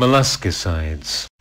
molluscicides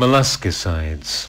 molluscicides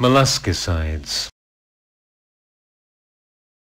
molluscicides